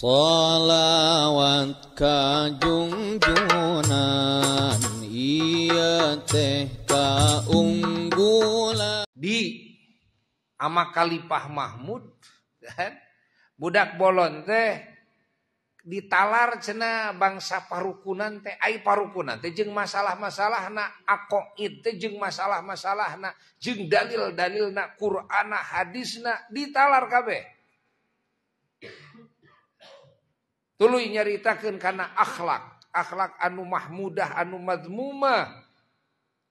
powan ka Jungjungan ya unggula di ama Khifah Mahmud budak bolon teh ditalar cena bangsa parukunan T parukunanng masalah-masalah nako itung masalah-masalah jeng dalil dalil naqu hadis na ditalarkabeh nyaritakan karena akhlak akhlakanu Mahmudah anumatma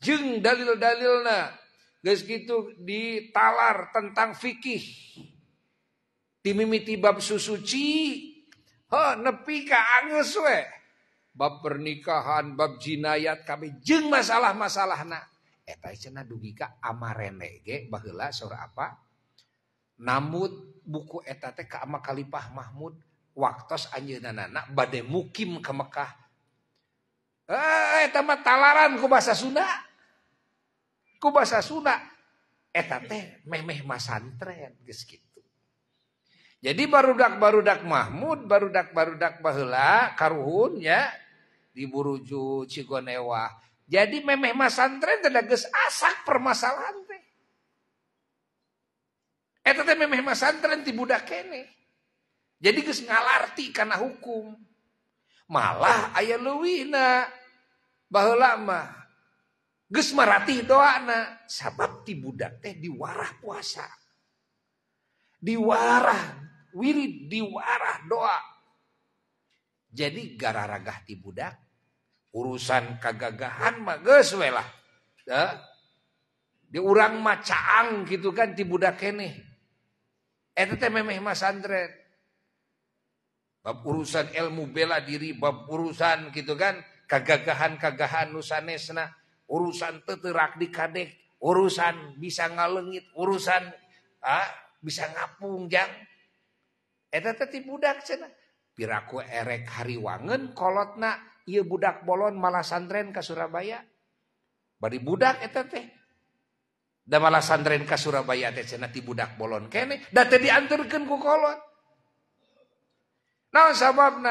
jeng dalil-dalilnya guys gitu ditalar tentang fiqih timiti bab Suci ne bab pernikahan babjinayat kami jeng masalah-masalah amanek apa Namud buku etetaK ama Khifahh Mahmud Waktu waktos anjeunana badai mukim ke Mekah. Eh, eta mah talaran ku bahasa Sunda. Ku bahasa Sunda eta teh memeh meh masantren geus kitu. Jadi barudak-barudak Mahmud, barudak-barudak baheula karuhun ya di Buruju Cigonewa. Jadi memeh masantren teh geus asak permasalahan teh. Eta teh memeh masantren ti budak ini. kesengalarti karena hukum malah Ayluwinna bahwa lama gemaraih doana sabab di Budak teh di warrah puasa di warrah wirid diwarah doa jadi gara-raga tibudak urusan kegagahan mageswe diurang macaan gitu kan tibudak keeh Mas Andren Bab urusan ilmu bela diri, bab urusan gitu kan, kagagahan-kagahan nusanesna, urusan teterak di kadek, urusan bisa ngalengit, urusan ah, bisa ngapung jang. Eta tadi budak cina. Piraku erek hariwangen kolotna iya budak bolon malah santren ke Surabaya. Bari budak eta teh. Da malah santren ke Surabaya teh budak bolon kene. Da teh dianturkan ku kolot. sabab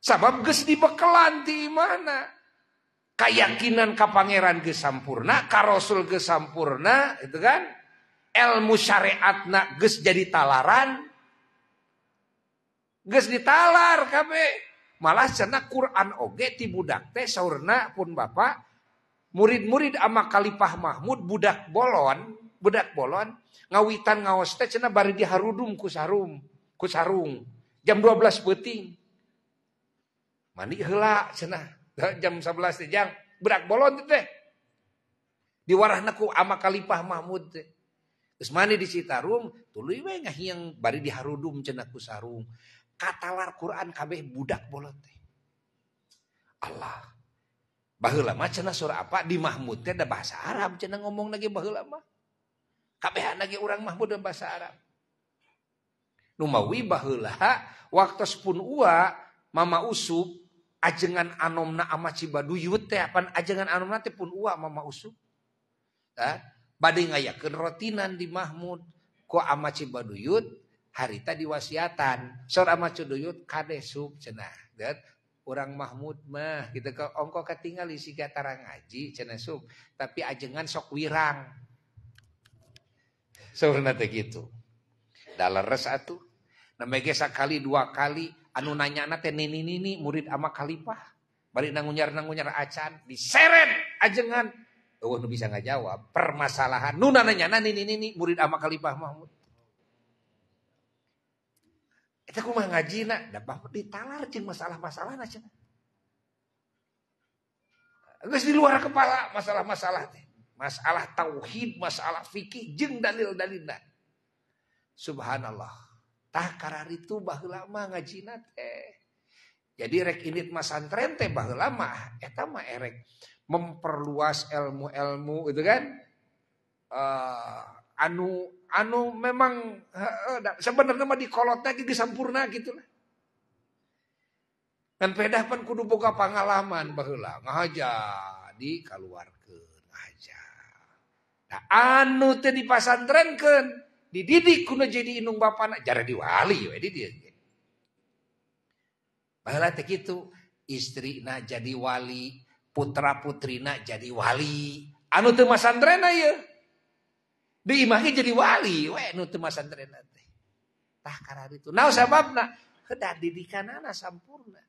sabab ge dibelan di mana kayakkinan kap Pangeraran ge samurna karosul gesamurna dengan elmuyaariat nages jadi talaran guys di talar Kek malah cena Quran Ogek tibudakkte sauna pun Bapak murid-murid ama Khifah Mahmud budak bolon bedak bolon ngawitan ngawastat cena bari di Harudungku sarumah ku sarung. Jam 12 peting. Mandi hela cenah. Jam 11 teh jang berak bolon teh. Di warahna ku ama Kalipah Mahmud teh. Geus mandi di Citarum, tuluy we ngahiang bari di harudum cenah ku sarung. Katalar Quran kabeh budak bolon teh. Allah. Baheula mah cenah surah apa di Mahmud teh ada bahasa Arab cenah ngomong lagi baheula mah. Kabeh lagi orang Mahmud dan bahasa Arab numawi bahulah waktu pun ua mama usup ajengan anomna ama cibaduyut teh apa ajengan anomna teh pun ua mama usup da bade ngayakeun rotinan di Mahmud ku ama cibaduyut harita diwasiatan sor ama cibaduyut kade sup cenah dan orang Mahmud mah kita, gitu ke ongko ketinggal isi gatarang ngaji cenah sup tapi ajengan sok wirang sebenarnya so, gitu dalam res atuh Nemege sekali dua kali anu nanya nate nini nini murid ama kalipah. Bari nangunyar nangunyar acan diseret ajengan. Oh nu bisa nggak jawab permasalahan. nu nanya nani nini nini murid ama kalipah Mahmud. Eta kumaha nak da ditalar cing masalah-masalah aja. Geus di luar kepala masalah-masalah teh. Masalah tauhid, masalah fikih jeng dalil-dalilna. dalil Subhanallah tah itu baheula lama ngaji teh. Jadi rek ini mas santren teh baheula Eh eta mah erek memperluas ilmu-ilmu itu kan. Uh, anu anu memang uh, sebenarnya mah kolotnya gigi sempurna gitu lah. Dan pedah kudu buka pengalaman baheula ngahaja dikaluarkeun ngahaja. Nah, anu teh kan dididik kuna jadi inung bapana jarang diwali ya di dia tak itu istri nak jadi wali putra nak jadi wali anu tema masandrena ya, di imahnya jadi wali wae anu tema masandrena teh tah karar itu nah sebab nak kedah anak sempurna.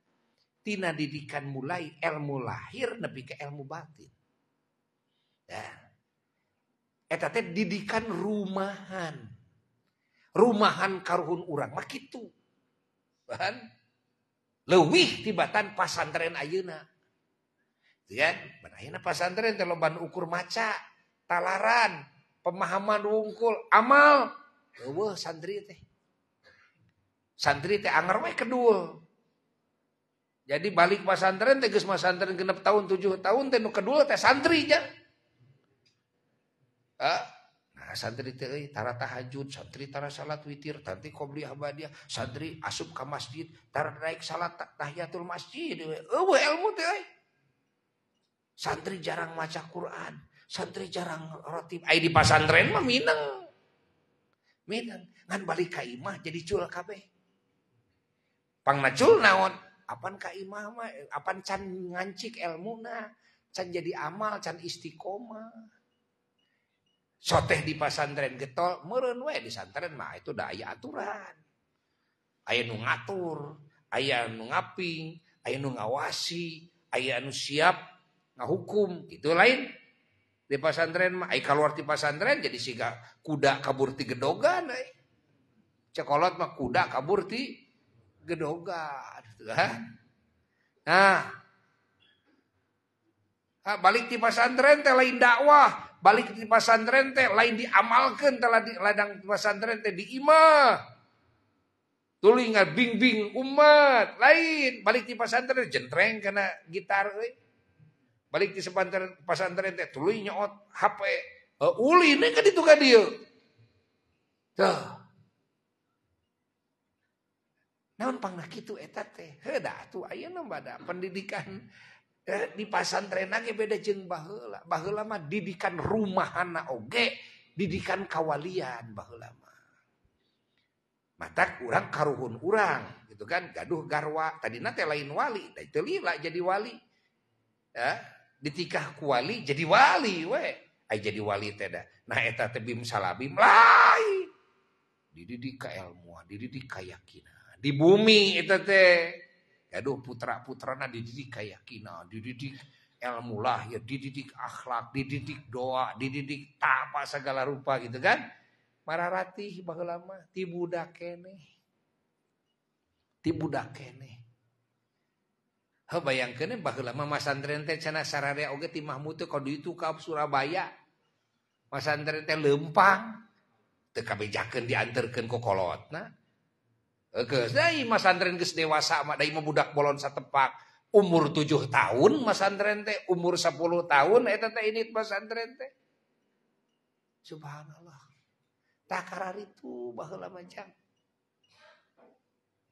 tina didikan mulai ilmu lahir nepi ke ilmu batin ya eta teh didikan rumahan rumahahan karruhun mak itu lebih tibatan pasantren Ayuna pasren ukur maca talaran pemahaman ungkul amal san teh santri Hai jadi balik pasantren Te sanren genep tahun 7h tahun dul teh santrinya ah. santri teh tara tahajud santri tara salat witir tanti qobli abadiah santri asup ka masjid tara naik salat tahiyatul masjid eueuh ilmu teh santri jarang maca Quran santri jarang roti ai di pasantren mah minang minang, ngan balik ka imah jadi cul kabeh pang cul naon apan ka imah mah apan can ngancik na can jadi amal can istiqomah soteh di pesantren getol merenue we di pesantren mah itu udah ayah aturan ayah nu ngatur nungaping, nu ngaping ayah nu ngawasi aya nu siap ngahukum gitu lain di pesantren mah ai keluar di pesantren jadi gak kuda kabur ti gedogan ai cekolot mah kuda kabur ti gedogan gitu, nah balik di pesantren teh lain dakwah, balik di Pasantren teh lain diamalkan telah di ladang pesaren teh di tulinganbingbing umat lain balik di Pasantren jenrenng karena gitar balik di se pasantren teh tunya out HPeta tuh pada pendidikan Eh, dipasanrenang ya beda jeng bah lama didikan rumah anak Oge didikan kewalian Ba lama mata kurangruhun kurangrang gitu kan gaduh garwa tadi nanti lain eh, wali jadi wali di kuwali jadi wali jadi walikin di bumi itu teh Aduh ya, putra-putrana dididik keyakinan, nah, dididik ilmu lah, ya dididik akhlak, dididik doa, dididik tapa segala rupa gitu kan. ratih bagelama ti budak keneh. Ti budak keneh. ya bayangkeun bagelama masantren teh cenah sararea oge timah mutu kau itu ditu ka Surabaya. Masantren teh lempang teu kabejakeun diantarkan ku kolotna mas masantren geus dewasa mah deui mah budak bolon satepak. Umur tujuh tahun mas Andren teh, umur sepuluh tahun eh teh ini mas Andren teh. Subhanallah. Takarar itu baheula macam,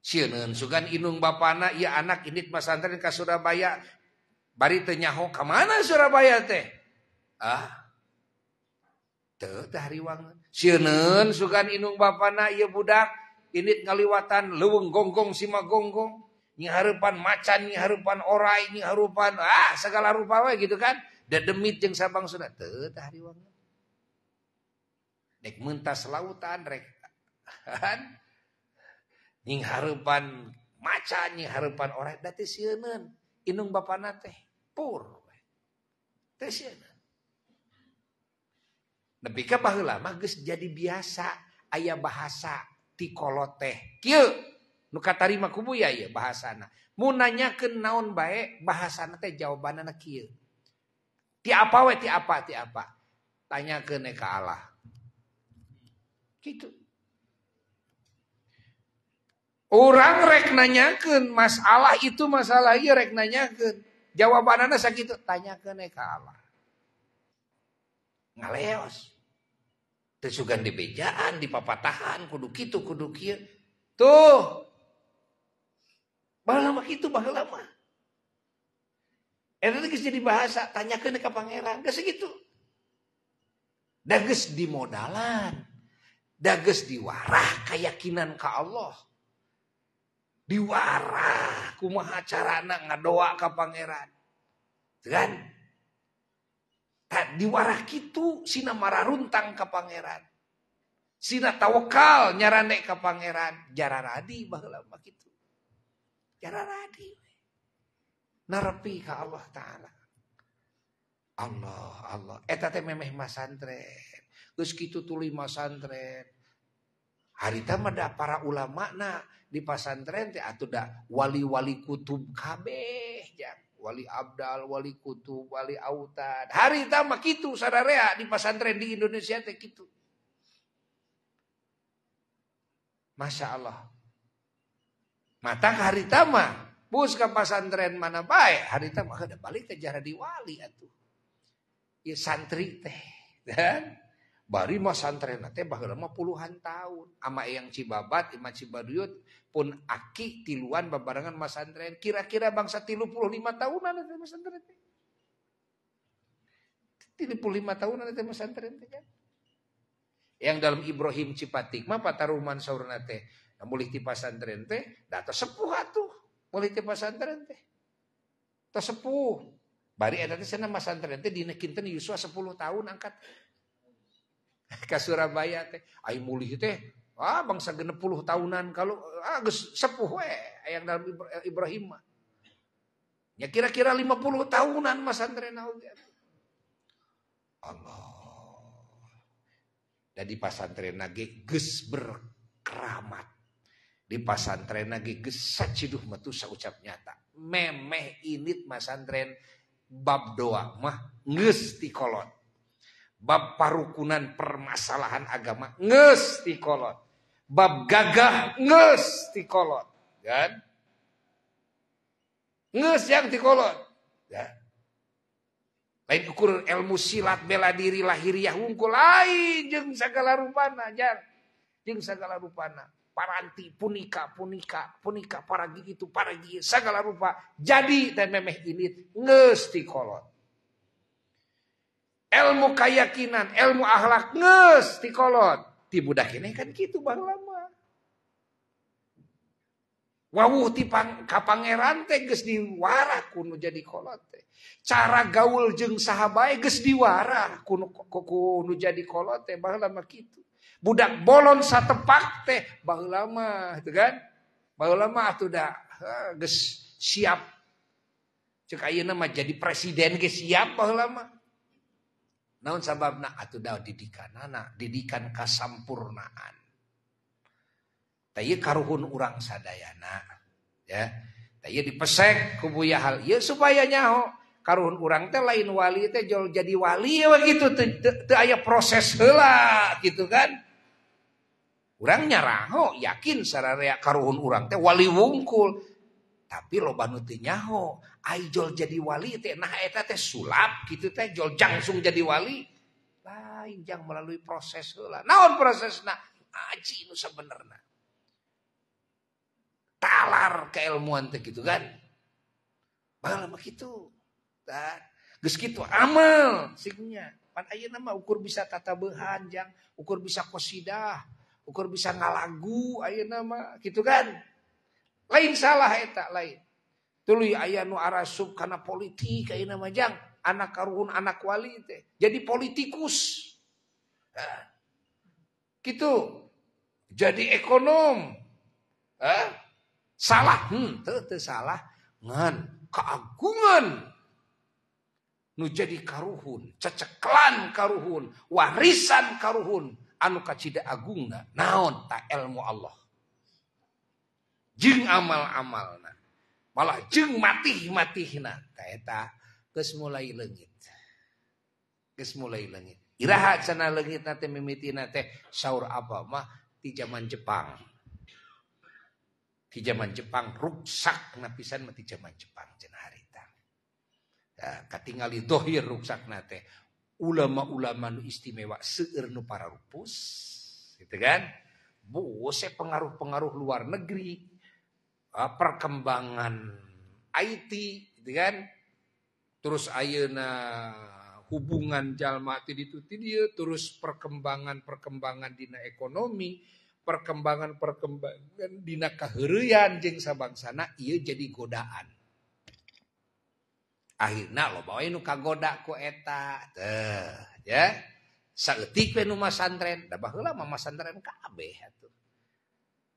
Sieun sugan inung bapana ya anak ini masantren ka Surabaya. Bari tanya nyaho ka mana Surabaya teh? Ah. teh teh hariwangan. Sieun sugan inung bapana ya budak ini ngaliwatan leweng gonggong sima gonggong nyiharupan macan nyiharupan orai nyiharupan ah segala rupa we gitu kan dedemit yang sabang sudah teu tah riwang dek mentas lautan rek kan macan nyiharupan harapan orai dati siunan, inung bapak teh pur teh siunan. Nepi ka baheula mah jadi biasa ayah bahasa koloteh teh nuka tarima kubu ya ya bahasana munanya ke naon baik bahasana teh jawabannya na kia ti apa we ti apa ti apa tanya ke neka Allah gitu orang rek nanyakan masalah itu masalah iya rek nanyakan jawaban anak sakit tanya ke neka Allah ngaleos dijaan di papahan kuduk itu kudu tuh itu jadi bahasa tanya Pangeran da di modal dages diwararah kayakakinan ke Allah diwarahku macara anak ngadoa ke Pangeran di warah gitu Sina marah runtang ke Pangeran Sina taukal nyaranek ke Pangeran jarak radi begitu Allah ta'ala Allah Allah eta eh, Masren terus gitu tuli masren hari tama ada para ulama makna di pasantren atau udah wali-wali kutub Keh ja wali abdal, wali kutub, wali autan. Hari tamak kitu sararea di pesantren di Indonesia teh kitu. Masya Allah. Mata ke hari tama. Bus ke pesantren mana baik. Hari tama ada balik ke di wali atuh. Ya santri teh. Dan bari mah santren teh baheula puluhan tahun. Ama yang Cibabat, ima Cibaduyut pun aki tiluan babarangan Mas Andren. Kira-kira bangsa tilu puluh lima tahunan itu Mas Andren. Tilu puluh lima tahunan itu Mas Andren. Kan? Yang dalam Ibrahim Cipatik mah pataruman saurna teh. Nah, mulih ti pasantren teh data sepuh atuh. Mulih ti pasantren teh. Tos sepuh. Bari eta teh cenah Mas Andren teh dina kinten Yusua sepuluh tahun angkat. ke Surabaya teh. Ai mulih teh Ah, bangsa genep puluh tahunan kalau ah, sepuh we yang dalam eh, Ibrahim mah. Ya kira-kira lima puluh tahunan Mas Andrena Allah. Dan di pasantren nage gus berkeramat. Di pasantren nage gus saciduh metu ucap nyata. Memeh init masantren bab doa mah nges kolot Bab parukunan permasalahan agama nges kolot bab gagah nges di kolot kan nges yang di kolot ya. lain ukur ilmu silat bela diri lahiriah wungkul lain jeng segala rupana jar jeng segala rupana paranti punika punika punika paragi itu paragi segala rupa jadi dan memeh ini nges kolot ilmu keyakinan, ilmu akhlak nges kolot Ti budak ini kan gitu bang lama. Wawuh ti pang, kapangeran teh geus diwara kuno jadi kolot Cara gaul jeng sahabae geus diwara kuno kuno jadi kolot teh bang lama gitu. Budak bolon satepak teh bang lama itu kan. Bang lama atuh dah geus siap Cek ayeuna jadi presiden ge siap baheula mah. sabab didikan didikan kasamurnaanun urang sadanaesek kubuya hal supaya nya karun urang lain walil jadi wali itu proses helak gitu kan orangnya raho yakinsaudara karun urang wali wungkul tapi lobang nyahu Aijol jadi wali teh nah eta teh sulap gitu teh jol jangsung jadi wali lain jang melalui proses heula proses prosesna aji nu sebenerna talar keilmuan teh gitu kan bahala mah kitu tah geus kitu amal singnya pan ayeuna nama ukur bisa tata behan jang ukur bisa kosidah ukur bisa ngalagu ayeuna nama gitu kan lain salah eta lain dulu ayah nu arasub politik kayak nama jang anak karuhun anak wali teh jadi politikus nah, gitu jadi ekonom eh, salah hmm salah ngan keagungan nu jadi karuhun ceceklan karuhun warisan karuhun anu kacida agungna naon ta ilmu Allah jing amal-amalna malah jeng mati mati hina, kaita kes mulai lengit kes mulai lengit iraha cenah lengit nate mimiti nate saur apa mah di zaman Jepang di zaman Jepang rusak napisan mati zaman Jepang cenah harita ya, katingali dohir rusak nate ulama-ulama nu istimewa seueur nu para rupus gitu kan bose pengaruh-pengaruh luar negeri Ah, perkembangan IT gitu kan terus ayeuna hubungan jalma ti ditu dia terus perkembangan-perkembangan dina ekonomi perkembangan-perkembangan kan dina jeng jeung sabangsana ieu jadi godaan akhirnya lo bawa nu kagoda ku eta teh ya saeutik we nu masantren da baheula mah masantren kabeh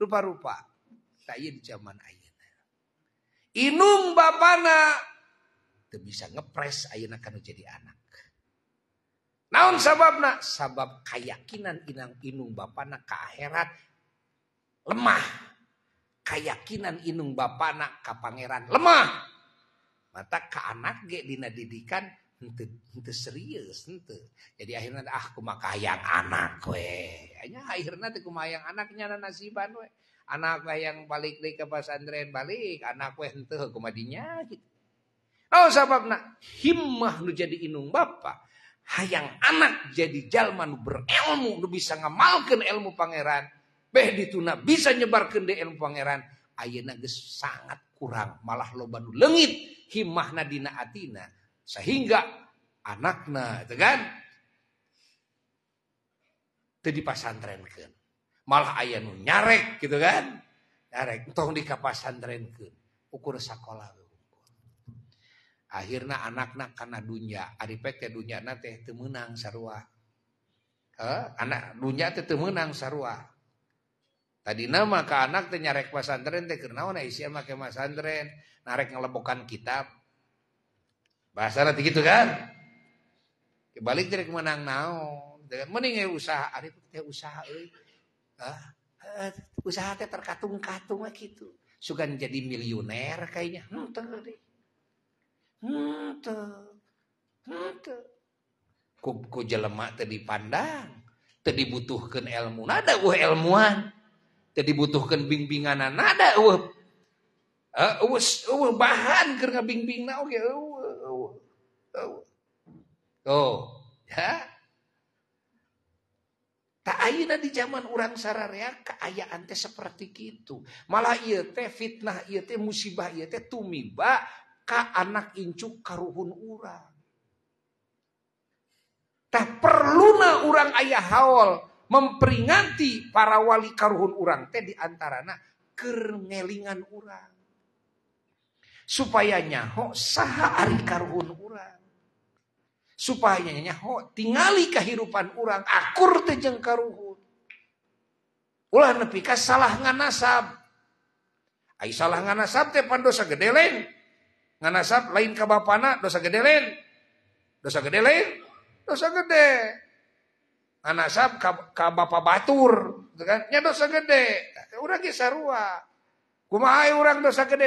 dulu rua-rupa zaman inung ba anak itu bisa ngepres menjadi anak na sabab sabab kayakkinan inanginung ba anak ke akhirat lemah kayakakinaninung ba anak kap Pangeran lemah mata ke anak Dina didikan untuk itu serius jadi akhirnya aku ah, makaang anak koe kayaknya akhirnya teku yang anaknya na nasiban we. Anak yang balik deui ke pesantren balik, anak we henteu kumadinya gitu. Oh sababna himmah nu jadi inung bapa. Hayang anak jadi jalma berilmu nu bisa ngamalkeun ilmu pangeran. Beh dituna bisa nyebarkan de ilmu pangeran. Ayeuna geus sangat kurang malah loba nu lengit himmahna dina atina sehingga anakna itu kan teu kan Malah aya nu nyarek gitu kan. Nyarek tong kan Ukur sakola akhirnya Akhirna akhirnya anak nak ari pek dunia dunia teh temenang sarua. anak dunia teh temenang sarua. Tadi nama ke anak teh nyarek pasantren teh karena mana isia make pasantren, narek ngelebokan kitab. Bahasa nanti gitu kan? Kebalik direk kemenang naon mending usaha itu teh usaha ah, eh usaha teh terkatung-katung lah gitu. Sugan jadi miliuner kayaknya. Hmm, teu Hmm, teu. Hmm, teu. Ku, ku jelema teu dipandang, teh dibutuhkeun ilmu. Nada uh ilmuan. Teu dibutuhkeun bimbingan nada Uh, uh, uh, bahan keur ngabingbingna oge uh, uh. oh, ya. una di zaman urangsraya keayaan teh seperti gitu malah fitnah musibah anak inun urang tak perluna orang ayaah haol memperingati para wali karruhun urang teh diantarana kergelingan urang supayanya kok sahari karruhun urang tinggali kehidupan orang akur terjengka ru pulang ne salah nganasab salah nganaspan dosagedelenng nganas lain ka dosagedelen dosa ge dosa gede ba Baturnya dosa gede orang dosa gede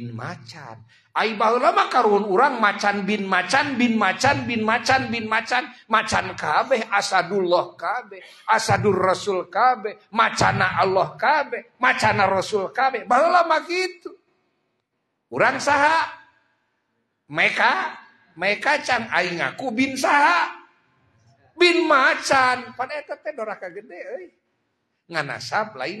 macan aybau lama karun orangrang macan bin macan bin macan bin macan bin macan macan kabeh asadullah kabeh asadur Raul Keh macana Allah kabeh macana rasulkabB baru lama gitu orang sah mereka me can ngaku bin saha bin macan padatete gede ngana sap lain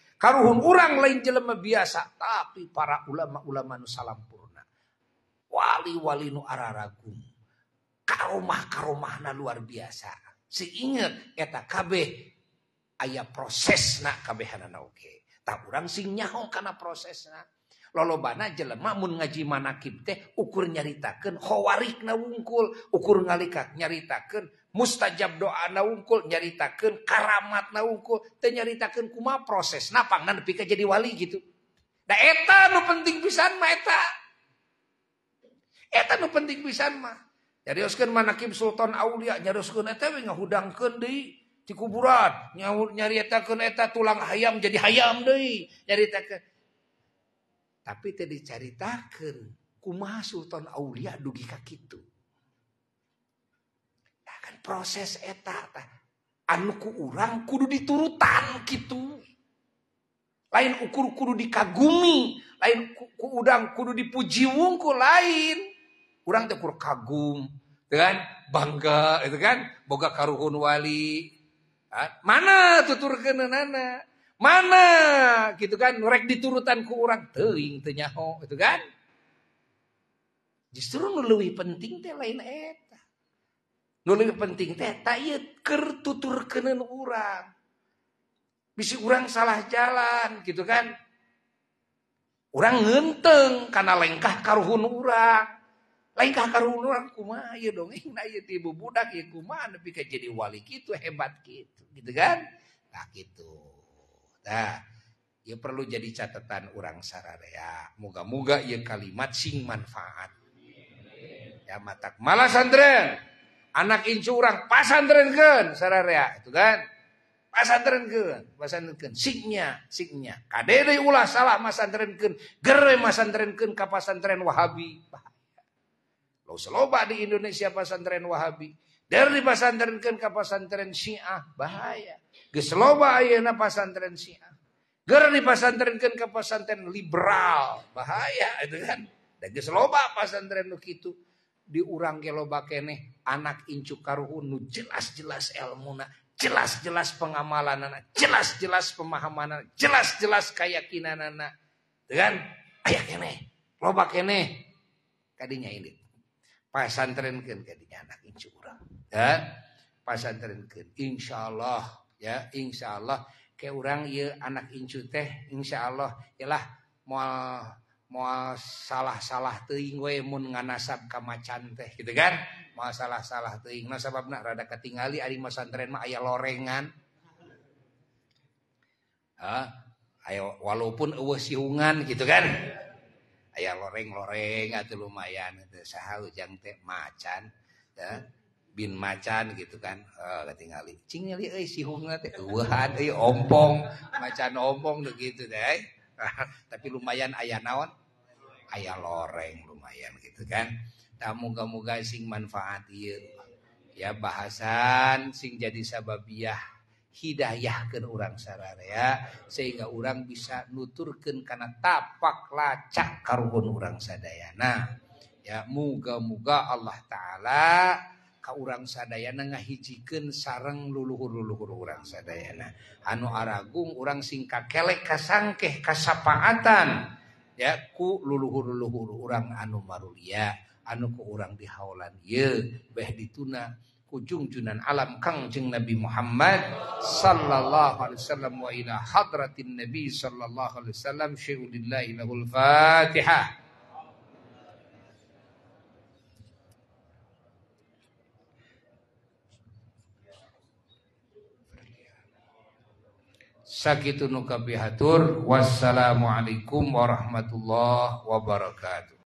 orang lain jeleme biasa tapi para ulama-ulama nusalammpurna wali-walinu aragung rumah ke rumah luar biasa ingetkabeh aya proseskabhan taknya proses ngaji ukur nyaritakenwarik wungkul ukur ngalikat nyaritaken tajam doa naungkul nyaritakan keramat naungkulnyaritakan kuma proses napangan depikir jadi wali gitu penting pisan penting pisan mah mana Sultanlia kubura nya nyarita tulang ayam jadi ayamnyaritakan tapi tadi diceritakan kuma Sultan Aulia dugi kak itu proses eta anu ku urang kudu diturutan gitu lain ukur kudu dikagumi lain ku udang kudu dipuji wungku lain urang teh kur kagum dengan bangga itu kan boga karuhun wali mana tutur kenenana mana gitu kan rek diturutan ku urang teuing teu itu kan justru lebih penting teh lain eta penting tehkertu turkenen orang misi orang salah jalan gitu kan orang genteng karena lengkah karunrah lekah karunuran do jadiwali hebat gitu kania perlu jadi catatan orangsrada ya muga-mogaia kalimat sing manfaat tak mala Andren anak incurang pasantrenkeun sararea ya, itu kan pasantrenkeun pasantrenkeun siknya siknya kade deui ulah salah masantrenkeun gere masantrenkeun ka pasantren Wahabi lo seloba di Indonesia pasantren Wahabi dari pasantrenkeun ka pasantren Syiah bahaya geus loba ayeuna pasantren Syiah Ger di kan ka pasantren liberal bahaya itu kan dan geus loba pasantren itu. gitu diurang geloba keneh anak incu karuhun nu jelas-jelas elmuna jelas-jelas pengamalan anak jelas-jelas pemahaman anak jelas-jelas keyakinan anak dengan ayah keneh loba ini kadinya ini kan kadinya anak incu urang dan ya, kan insyaallah ya insyaallah ke orang ya anak incu teh insyaallah lah mau mau salah-salah teing we mun nganasab ka macan teh gitu kan mau salah-salah teing nah sababna rada ketingali ari masantren mah aya lorengan Hah? ayo walaupun eueuh siungan gitu kan aya loreng-loreng atuh lumayan teu saha ujang teh macan ya bin macan gitu kan oh, ketingali cing nyeli euy siungna teh eueuhan euy ompong macan ompong gitu deh tapi lumayan ayah naon ayah loreng lumayan gitu kan tak moga-moga sing manfaat iya ya bahasan sing jadi sababiah hidayah ke orang ya sehingga orang bisa nuturkan karena tapak lacak karuhun orang sadayana ya moga-moga Allah Ta'ala ka orang sadayana ngahijikan sarang luluhur-luluhur orang sadayana anu aragung orang singka kelek kasangkeh kasapaatan ya ku luluhur-luluhur orang anu marulia anu ku orang dihaulan ye beh dituna kujung junan alam kang kangjeng Nabi Muhammad sallallahu alaihi wasallam wa ila hadratin Nabi sallallahu alaihi wasallam syai'ulillah lahul Fatihah Sakitun bihatur Wassalamualaikum warahmatullahi wabarakatuh.